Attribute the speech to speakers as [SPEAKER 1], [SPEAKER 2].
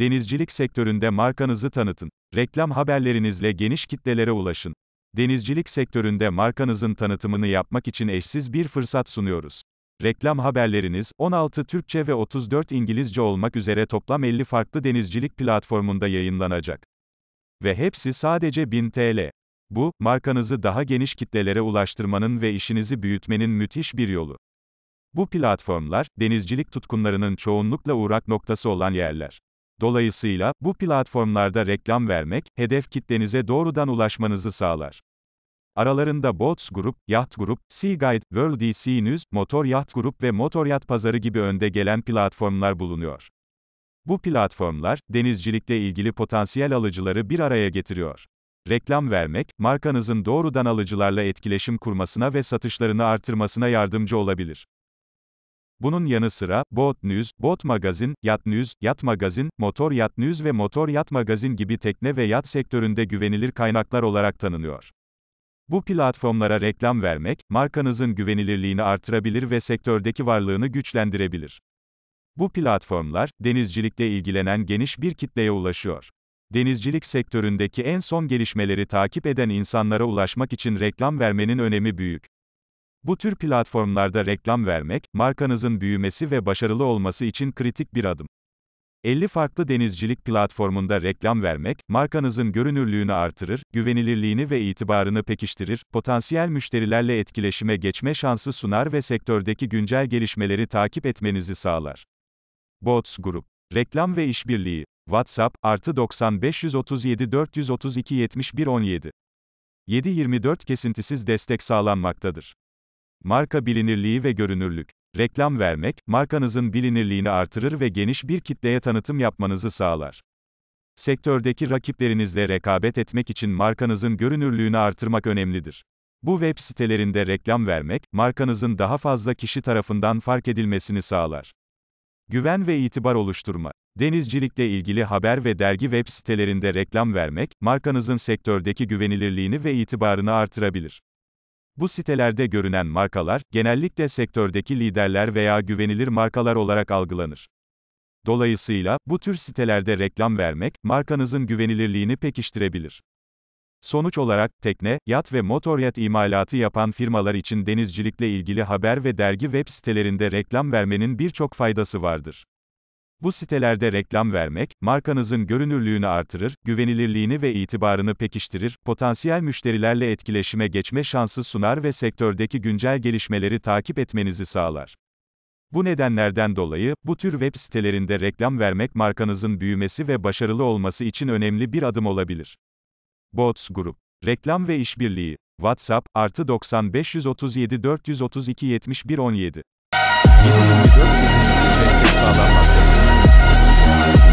[SPEAKER 1] Denizcilik sektöründe markanızı tanıtın. Reklam haberlerinizle geniş kitlelere ulaşın. Denizcilik sektöründe markanızın tanıtımını yapmak için eşsiz bir fırsat sunuyoruz. Reklam haberleriniz 16 Türkçe ve 34 İngilizce olmak üzere toplam 50 farklı denizcilik platformunda yayınlanacak. Ve hepsi sadece 1000 TL. Bu, markanızı daha geniş kitlelere ulaştırmanın ve işinizi büyütmenin müthiş bir yolu. Bu platformlar, denizcilik tutkunlarının çoğunlukla uğrak noktası olan yerler. Dolayısıyla, bu platformlarda reklam vermek, hedef kitlenize doğrudan ulaşmanızı sağlar. Aralarında Boats Group, Yacht Group, Sea Guide, World DC News, Motor Yacht Group ve Motor Yacht Pazarı gibi önde gelen platformlar bulunuyor. Bu platformlar, denizcilikle ilgili potansiyel alıcıları bir araya getiriyor. Reklam vermek, markanızın doğrudan alıcılarla etkileşim kurmasına ve satışlarını artırmasına yardımcı olabilir. Bunun yanı sıra, Boat News, Boat Magazin, Yacht News, Yacht Magazin, Motor Yacht News ve Motor Yacht Magazin gibi tekne ve yat sektöründe güvenilir kaynaklar olarak tanınıyor. Bu platformlara reklam vermek, markanızın güvenilirliğini artırabilir ve sektördeki varlığını güçlendirebilir. Bu platformlar, denizcilikle ilgilenen geniş bir kitleye ulaşıyor. Denizcilik sektöründeki en son gelişmeleri takip eden insanlara ulaşmak için reklam vermenin önemi büyük. Bu tür platformlarda reklam vermek, markanızın büyümesi ve başarılı olması için kritik bir adım. 50 farklı denizcilik platformunda reklam vermek, markanızın görünürlüğünü artırır, güvenilirliğini ve itibarını pekiştirir, potansiyel müşterilerle etkileşime geçme şansı sunar ve sektördeki güncel gelişmeleri takip etmenizi sağlar. Bots Group Reklam ve İşbirliği WhatsApp, artı 90 537 432 71 17 724 kesintisiz destek sağlanmaktadır. Marka bilinirliği ve görünürlük. Reklam vermek, markanızın bilinirliğini artırır ve geniş bir kitleye tanıtım yapmanızı sağlar. Sektördeki rakiplerinizle rekabet etmek için markanızın görünürlüğünü artırmak önemlidir. Bu web sitelerinde reklam vermek, markanızın daha fazla kişi tarafından fark edilmesini sağlar. Güven ve itibar oluşturma. Denizcilikle ilgili haber ve dergi web sitelerinde reklam vermek, markanızın sektördeki güvenilirliğini ve itibarını artırabilir. Bu sitelerde görünen markalar, genellikle sektördeki liderler veya güvenilir markalar olarak algılanır. Dolayısıyla, bu tür sitelerde reklam vermek, markanızın güvenilirliğini pekiştirebilir. Sonuç olarak, tekne, yat ve motor yat imalatı yapan firmalar için denizcilikle ilgili haber ve dergi web sitelerinde reklam vermenin birçok faydası vardır. Bu sitelerde reklam vermek, markanızın görünürlüğünü artırır, güvenilirliğini ve itibarını pekiştirir, potansiyel müşterilerle etkileşime geçme şansı sunar ve sektördeki güncel gelişmeleri takip etmenizi sağlar. Bu nedenlerden dolayı, bu tür web sitelerinde reklam vermek markanızın büyümesi ve başarılı olması için önemli bir adım olabilir. Bots Group Reklam ve İşbirliği WhatsApp, artı 90 537 432 71 17 24 sağlanmaktadır. Bye.